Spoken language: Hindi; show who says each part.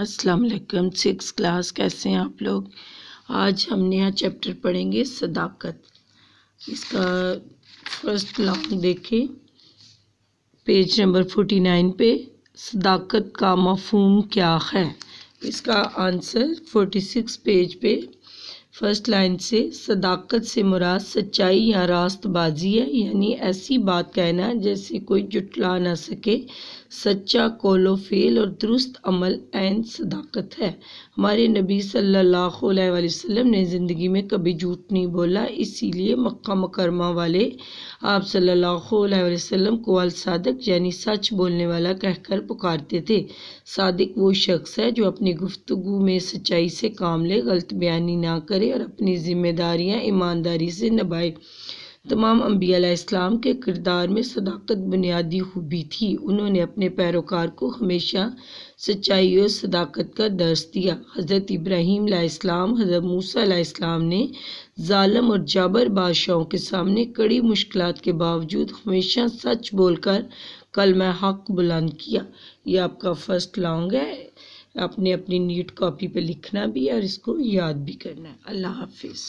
Speaker 1: अस्सलाम वालेकुम सिक्स क्लास कैसे हैं आप लोग आज हम नया चैप्टर पढ़ेंगे सदाकत इसका फर्स्ट लॉन्ग देखें पेज नंबर फोर्टी नाइन पे सदाकत का मफहम क्या है इसका आंसर फोर्टी सिक्स पेज पे फर्स्ट लाइन से सदाकत से मुराद सच्चाई या रास्तबाजी है यानी ऐसी बात कहना जैसे कोई जुटला ना सके सच्चा कोलो फेल और दुरुस्त अमल एन सदाकत है हमारे नबी सल्लल्लाहु अलैहि वसल्लम ने ज़िंदगी में कभी झूठ नहीं बोला इसीलिए मक्का मकरमा वाले आप सल्लल्लाहु अलैहि वसल्लम को अल सादक यानी सच बोलने वाला कहकर पुकारते थे सादक वो शख्स है जो अपनी गुफ्तगु में सच्चाई से काम ले गलत बयानी ना करे करे और अपनी जिम्मेदारियां ईमानदारी से निभाए तमाम अम्बिया इस्लाम के किरदार में सदाकत बुनियादी खूबी थी उन्होंने अपने पैरोकार को हमेशा सच्चाई और सदाकत का दर्ज दिया हज़रत इब्राहिम इस्लाम हज़रत मूसा इस्लाम ने ालम और जाबर बादशाहों के सामने कड़ी मुश्किल के बावजूद हमेशा सच बोलकर कल मैं हक बुलंद किया ये आपका फर्स्ट लॉन्ग है आपने अपनी नीट कॉपी पे लिखना भी है और इसको याद भी करना है अल्लाह हाफिज़